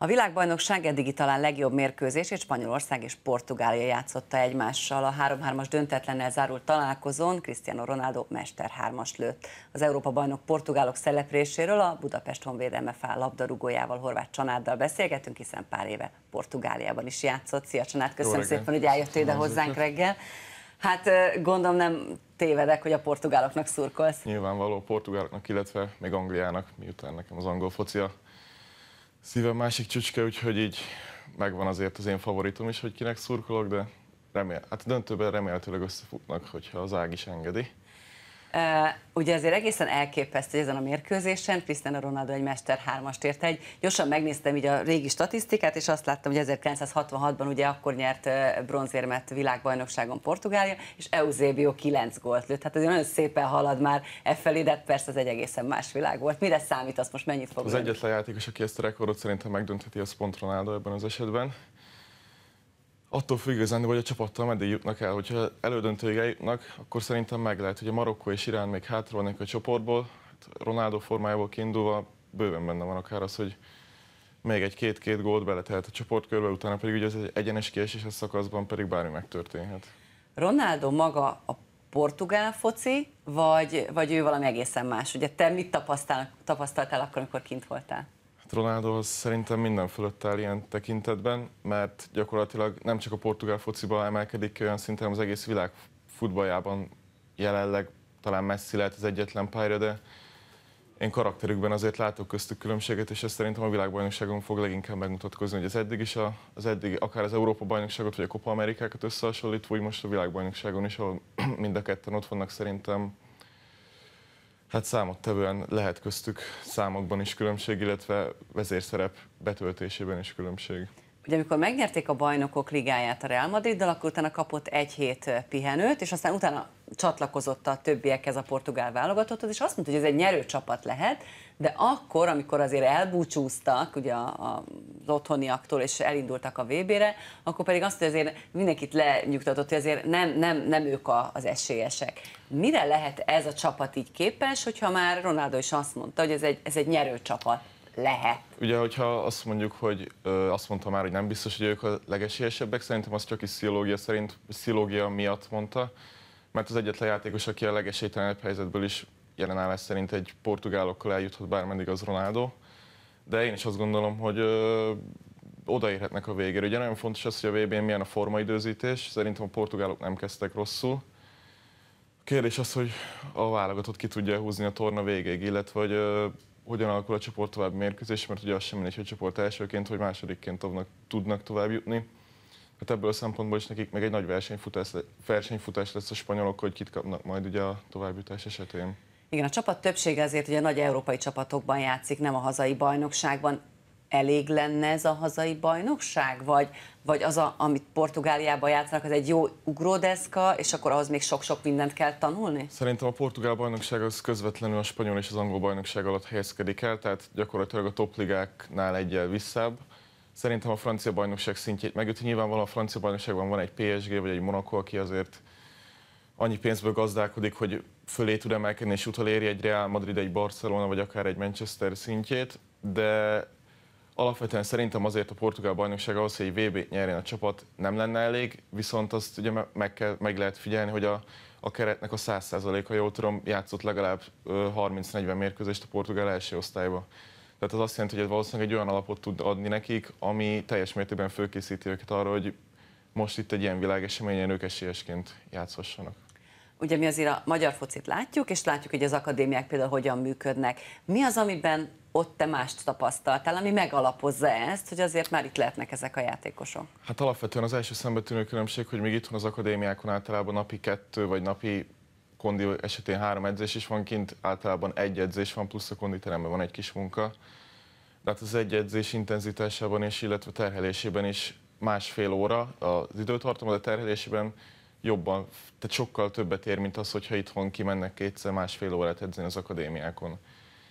A világbajnokság eddigi talán legjobb mérkőzés és Spanyolország és Portugália játszotta egymással. A 3-3-as döntetlennel zárult találkozón Cristiano Ronaldo mester hármas lőtt. Az Európa-bajnok portugálok szerepléséről a Budapest Honvédelme fel labdarúgójával Horváth Csanáddal beszélgetünk, hiszen pár éve Portugáliában is játszott. Szia Csanád, köszönöm szépen, hogy eljött ide hozzánk reggel. Hát gondolom nem tévedek, hogy a portugáloknak szurkolsz. Nyilvánvaló portugáloknak, illetve még Angliának, miután nekem az angol focia szívem másik csücske, úgyhogy így megvan azért az én favoritom is, hogy kinek szurkolok, de remél, hát döntőben remélhetőleg összefutnak, hogyha az ág is engedi. Ugye azért egészen elképesztő, hogy ezen a mérkőzésen a Ronaldo egy Mester hármast ért egy. Gyorsan megnéztem így a régi statisztikát, és azt láttam, hogy 1966-ban ugye akkor nyert bronzérmet világbajnokságon Portugália, és Eusebio 9 gólt lőtt. Hát azért nagyon szépen halad már e felé, de hát persze az egy egészen más világ volt. Mire számít az most, mennyit fog Az egyetlen játékos, aki ezt a rekordot szerintem megdöntheti, az pont Ronaldo ebben az esetben attól függ igazán, hogy a csapattal meddig jutnak el. Hogyha elődöntőig eljutnak, akkor szerintem meg lehet, hogy a Marokkó és Irán még van a csoportból, hát Ronaldo formájából kiindulva bőven benne van akár az, hogy még egy két-két gólt beletehet a csoportkörbe, utána pedig ugye az egy egyenes a szakaszban pedig bármi megtörténhet. Ronaldo maga a portugál foci, vagy, vagy ő valami egészen más? Ugye te mit tapasztaltál akkor, amikor kint voltál? Ronaldo szerintem minden fölött áll ilyen tekintetben, mert gyakorlatilag nem csak a portugál fociba emelkedik ki, olyan szinten az egész világ futballjában jelenleg talán messzi lehet az egyetlen pálya, de én karakterükben azért látok köztük különbséget, és ez szerintem a világbajnokságon fog leginkább megmutatkozni, hogy az eddig is, a, az eddig akár az Európa-bajnokságot vagy a Copa Amerikákat összehasonlítva, úgy most a világbajnokságon is, ahol mind a ketten ott vannak szerintem Hát számottevően lehet köztük számokban is különbség, illetve vezérszerep betöltésében is különbség hogy amikor megnyerték a bajnokok ligáját a Real Madriddal, akkor utána kapott egy hét pihenőt, és aztán utána csatlakozott a többiekhez a portugál válogatotthoz, és azt mondta, hogy ez egy nyerő csapat lehet, de akkor, amikor azért elbúcsúztak ugye az otthoniaktól, és elindultak a VB-re, akkor pedig azt, hogy azért mindenkit lenyugtatott, hogy azért nem, nem, nem ők az esélyesek. Mire lehet ez a csapat így képes, hogyha már Ronaldo is azt mondta, hogy ez egy, ez egy nyerő csapat? lehet. Ugye, hogyha azt mondjuk, hogy ö, azt mondta már, hogy nem biztos, hogy ők a legesélyesebbek, szerintem az csak is sziológia szerint, sziológia miatt mondta, mert az egyetlen játékos, aki a legesélytelenebb helyzetből is jelen állás szerint egy portugálokkal eljuthat bármeddig az Ronaldo, de én is azt gondolom, hogy ö, odaérhetnek a végére. Ugye nagyon fontos az, hogy a VB-n milyen a formaidőzítés, szerintem a portugálok nem kezdtek rosszul, kérdés az, hogy a válogatott ki tudja húzni a torna végéig, illetve hogy hogyan alakul a csoport tovább mérkőzés, mert ugye az sem mindegy, hogy csoport elsőként vagy másodikként tovnak, tudnak tovább jutni. Hát ebből a szempontból is nekik meg egy nagy versenyfutás, versenyfutás lesz a spanyolok, hogy kit kapnak majd ugye a továbbjutás esetén. Igen, a csapat többsége azért ugye nagy európai csapatokban játszik, nem a hazai bajnokságban elég lenne ez a hazai bajnokság? Vagy, vagy az, a, amit Portugáliában játszanak, az egy jó ugródeszka, és akkor ahhoz még sok-sok mindent kell tanulni? Szerintem a portugál bajnokság az közvetlenül a spanyol és az angol bajnokság alatt helyezkedik el, tehát gyakorlatilag a topligáknál egyel visszább. Szerintem a francia bajnokság szintjét megüti. Nyilvánvalóan a francia bajnokságban van egy PSG vagy egy Monaco, aki azért annyi pénzből gazdálkodik, hogy fölé tud emelkedni és utoléri egy Real Madrid, egy Barcelona, vagy akár egy Manchester szintjét, de alapvetően szerintem azért a portugál bajnokság ahhoz, hogy VB nyerjen a csapat nem lenne elég, viszont azt ugye meg, kell, meg lehet figyelni, hogy a, a keretnek a 100%-a, jól tudom, játszott legalább 30-40 mérkőzést a portugál első osztályba. Tehát az azt jelenti, hogy ez valószínűleg egy olyan alapot tud adni nekik, ami teljes mértékben fölkészíti őket arra, hogy most itt egy ilyen világeseményen ők esélyesként játszhassanak. Ugye mi azért a magyar focit látjuk, és látjuk, hogy az akadémiák például hogyan működnek. Mi az, amiben ott te mást tapasztaltál, ami megalapozza ezt, hogy azért már itt lehetnek ezek a játékosok? Hát alapvetően az első szembetűnő különbség, hogy még itthon az akadémiákon általában napi kettő vagy napi kondi esetén három edzés is van kint, általában egy edzés van, plusz a konditeremben van egy kis munka. De hát az egy edzés intenzitásában és illetve terhelésében is másfél óra az időtartam, de terhelésében jobban, tehát sokkal többet ér, mint az, hogyha itthon kimennek kétszer másfél órát edzeni az akadémiákon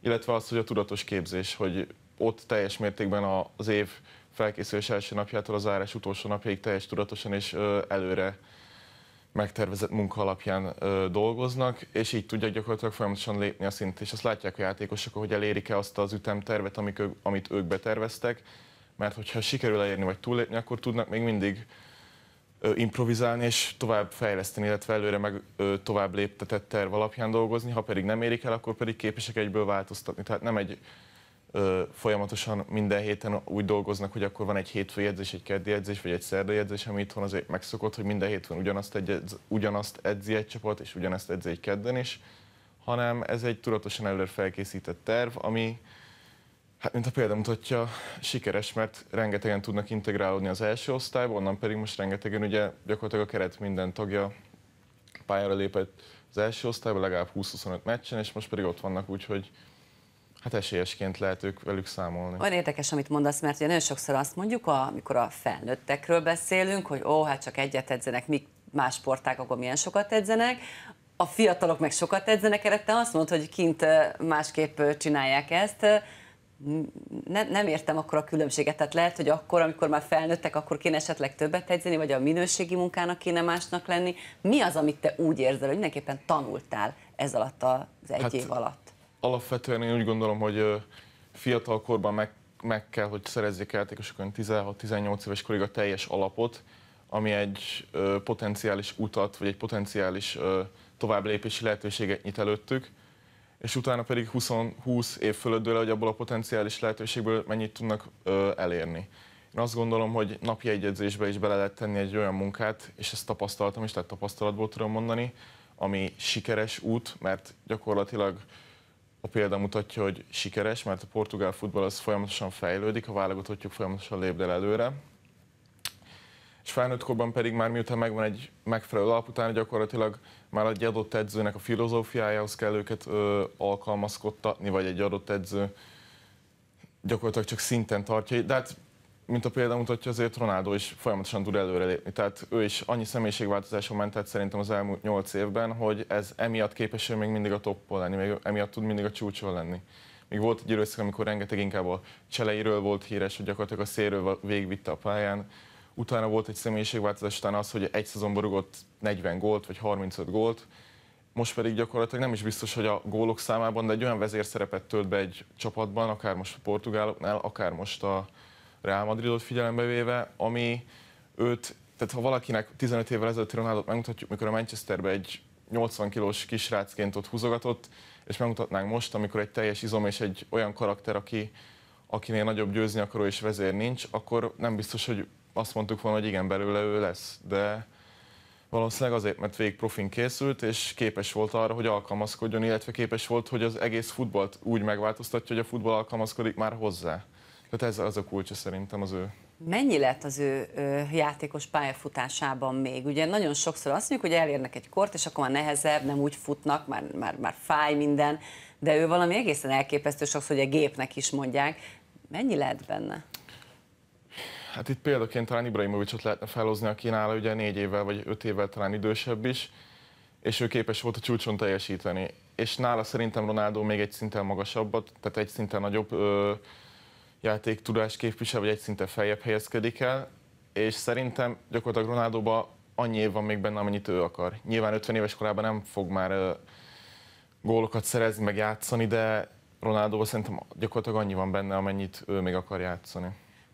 illetve az, hogy a tudatos képzés, hogy ott teljes mértékben az év felkészülés első napjától az zárás utolsó napjáig teljes tudatosan és előre megtervezett munka alapján dolgoznak, és így tudják gyakorlatilag folyamatosan lépni a szint, és azt látják a játékosok, hogy elérik-e azt az ütemtervet, amit ők beterveztek, mert hogyha sikerül elérni vagy túllépni, akkor tudnak még mindig improvizálni és tovább fejleszteni, illetve előre meg tovább léptetett terv alapján dolgozni, ha pedig nem érik el, akkor pedig képesek egyből változtatni. Tehát nem egy ö, folyamatosan minden héten úgy dolgoznak, hogy akkor van egy hétfői edzés, egy keddi edzés, vagy egy szerdai edzés, ami itthon azért megszokott, hogy minden hétfőn ugyanazt, egy, ugyanazt edzi egy csapat, és ugyanazt edzi egy kedden is, hanem ez egy tudatosan előre felkészített terv, ami Hát, mint a példa mutatja, sikeres, mert rengetegen tudnak integrálódni az első osztályba, onnan pedig most rengetegen ugye gyakorlatilag a keret minden tagja pályára lépett az első osztályba, legalább 20-25 meccsen, és most pedig ott vannak úgy, hogy Hát esélyesként lehet ők velük számolni. Olyan érdekes, amit mondasz, mert ugye nagyon sokszor azt mondjuk, amikor a felnőttekről beszélünk, hogy ó, hát csak egyet edzenek, mik más sportágokon milyen sokat edzenek, a fiatalok meg sokat edzenek, erre te azt mondod, hogy kint másképp csinálják ezt ne, nem értem akkor a különbséget. Tehát lehet, hogy akkor, amikor már felnőttek, akkor kéne esetleg többet edzeni, vagy a minőségi munkának kéne másnak lenni. Mi az, amit te úgy érzel, hogy mindenképpen tanultál ez alatt az egy hát, év alatt? Alapvetően én úgy gondolom, hogy fiatal korban meg, meg kell, hogy szerezzék játékosokon 16-18 éves korig a teljes alapot, ami egy ö, potenciális utat, vagy egy potenciális ö, továbblépési lehetőséget nyit előttük és utána pedig 20, 20 év fölött dől, hogy abból a potenciális lehetőségből mennyit tudnak ö, elérni. Én azt gondolom, hogy napi egyedzésbe is bele lehet tenni egy olyan munkát, és ezt tapasztaltam is, tehát tapasztalatból tudom mondani, ami sikeres út, mert gyakorlatilag a példa mutatja, hogy sikeres, mert a portugál futball az folyamatosan fejlődik, a válogatottjuk folyamatosan lépdel előre, és korban pedig már miután megvan egy megfelelő alap, utána gyakorlatilag már egy adott edzőnek a filozófiájához kell őket ö, alkalmazkodtatni, vagy egy adott edző gyakorlatilag csak szinten tartja. De hát, mint a példa mutatja, azért Ronaldo is folyamatosan tud előrelépni. Tehát ő is annyi személyiségváltozáson ment át szerintem az elmúlt nyolc évben, hogy ez emiatt képes még mindig a toppon lenni, még emiatt tud mindig a csúcson lenni. Még volt egy időszak, amikor rengeteg inkább a cseleiről volt híres, hogy gyakorlatilag a széről végvitte a pályán, utána volt egy személyiségváltozás utána az, hogy egy szezonban rugott 40 gólt, vagy 35 gólt, most pedig gyakorlatilag nem is biztos, hogy a gólok számában, de egy olyan vezérszerepet tölt be egy csapatban, akár most a portugáloknál, akár most a Real Madridot figyelembe véve, ami őt, tehát ha valakinek 15 évvel ezelőtt Ronaldot megmutatjuk, mikor a Manchesterbe egy 80 kilós kisrácként ott húzogatott, és megmutatnánk most, amikor egy teljes izom és egy olyan karakter, aki, akinél nagyobb győzni akaró és vezér nincs, akkor nem biztos, hogy azt mondtuk volna, hogy igen, belőle ő lesz, de valószínűleg azért, mert végig profin készült, és képes volt arra, hogy alkalmazkodjon, illetve képes volt, hogy az egész futballt úgy megváltoztatja, hogy a futball alkalmazkodik már hozzá. Tehát ez az a kulcsa szerintem az ő Mennyi lett az ő ö, játékos pályafutásában még? Ugye nagyon sokszor azt mondjuk, hogy elérnek egy kort, és akkor már nehezebb, nem úgy futnak, már, már, már fáj minden, de ő valami egészen elképesztő sokszor, hogy a gépnek is mondják. Mennyi lehet benne? Hát itt példaként talán Ibrahimovicsot lehetne felhozni, aki nála ugye négy évvel vagy öt évvel talán idősebb is, és ő képes volt a csúcson teljesíteni. És nála szerintem Ronaldo még egy szinten magasabbat, tehát egy szinten nagyobb ö, tudás képvisel, vagy egy szinten feljebb helyezkedik el, és szerintem gyakorlatilag Ronaldóba annyi év van még benne, amennyit ő akar. Nyilván 50 éves korában nem fog már ö, gólokat szerezni, meg játszani, de Ronaldóban szerintem gyakorlatilag annyi van benne, amennyit ő még akar játszani.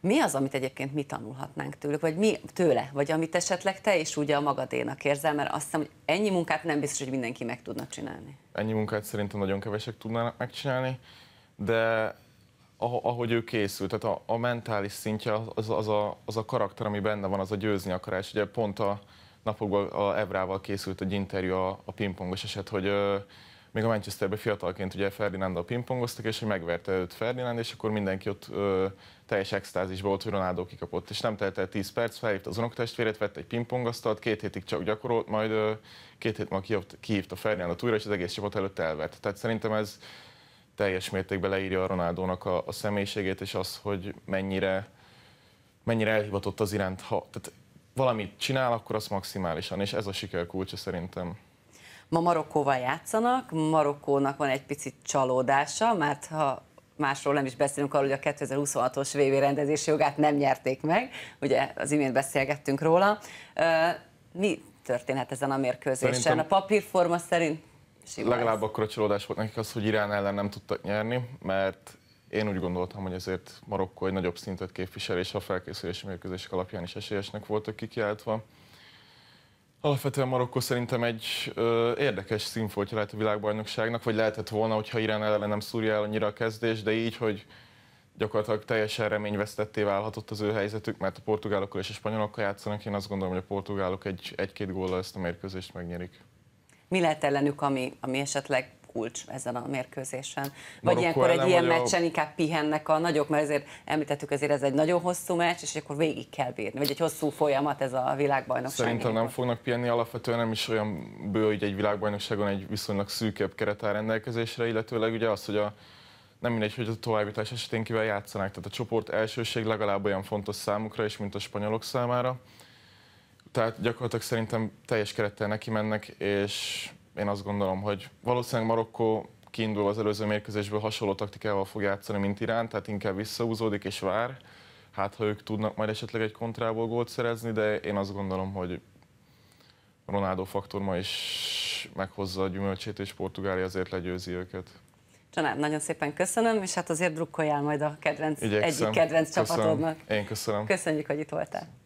Mi az, amit egyébként mi tanulhatnánk tőlük, vagy mi tőle, vagy amit esetleg te is ugye a magadénak érzel, mert azt hiszem, hogy ennyi munkát nem biztos, hogy mindenki meg tudna csinálni. Ennyi munkát szerintem nagyon kevesek tudnának megcsinálni, de ahogy ő készült, tehát a, a mentális szintje, az, az, a, az a karakter, ami benne van, az a győzni akarás. Ugye pont a napokban a Evrával készült egy interjú a, a pingpongos eset, hogy még a Manchesterben fiatalként ugye Ferdinándal pingpongoztak, és hogy megverte őt Ferdinánd, és akkor mindenki ott ö, teljes extázis volt, hogy Ronaldo kikapott, és nem telt el 10 perc, felhívta az unoktestvérét, vett egy pingpongasztalt, két hétig csak gyakorolt, majd ö, két hét múlva kihívta Ferdinándot újra, és az egész csapat előtt elvert. Tehát szerintem ez teljes mértékben leírja a Ronaldónak a, a személyiségét, és az, hogy mennyire, mennyire elhivatott az iránt, ha tehát valamit csinál, akkor az maximálisan, és ez a siker kulcsa szerintem. Ma Marokkóval játszanak, Marokkónak van egy picit csalódása, mert ha másról nem is beszélünk arról, hogy a 2026-os VV rendezési jogát nem nyerték meg, ugye az imént beszélgettünk róla. Mi történhet ezen a mérkőzésen? Szerintem a papírforma szerint Simán. Legalább akkor a csalódás volt nekik az, hogy Irán ellen nem tudtak nyerni, mert én úgy gondoltam, hogy ezért Marokkó egy nagyobb szintet képvisel, és a felkészülési mérkőzések alapján is esélyesnek voltak kikiáltva. Alapvetően Marokkó szerintem egy ö, érdekes színfoltja lehet a világbajnokságnak, vagy lehetett volna, hogyha Irán ellen nem szúrja el annyira a kezdés, de így, hogy gyakorlatilag teljesen reményvesztetté válhatott az ő helyzetük, mert a portugálokkal és a spanyolokkal játszanak. Én azt gondolom, hogy a portugálok egy, egy-két góllal ezt a mérkőzést megnyerik. Mi lehet ellenük, ami, ami esetleg kulcs ezen a mérkőzésen? Vagy Marokko ilyenkor egy ilyen magyar... meccsen inkább pihennek a nagyok, mert ezért említettük, ezért ez egy nagyon hosszú meccs, és akkor végig kell bírni, vagy egy hosszú folyamat ez a világbajnokság. Szerintem nem fognak pihenni, alapvetően nem is olyan bő, hogy egy világbajnokságon egy viszonylag szűkebb keret áll rendelkezésre, illetőleg ugye az, hogy a nem mindegy, hogy a továbbítás esetén kivel játszanak. Tehát a csoport elsőség legalább olyan fontos számukra is, mint a spanyolok számára. Tehát gyakorlatilag szerintem teljes kerettel neki mennek, és én azt gondolom, hogy valószínűleg Marokkó kiindul az előző mérkőzésből hasonló taktikával fog játszani, mint Irán, tehát inkább visszaúzódik és vár. Hát, ha ők tudnak majd esetleg egy kontrából gólt szerezni, de én azt gondolom, hogy Ronaldo faktor ma is meghozza a gyümölcsét, és Portugália azért legyőzi őket. Csanád, nagyon szépen köszönöm, és hát azért drukkoljál majd a kedvenc, Igyekszem. egyik kedvenc köszönöm. csapatodnak. Én köszönöm. Köszönjük, hogy itt voltál.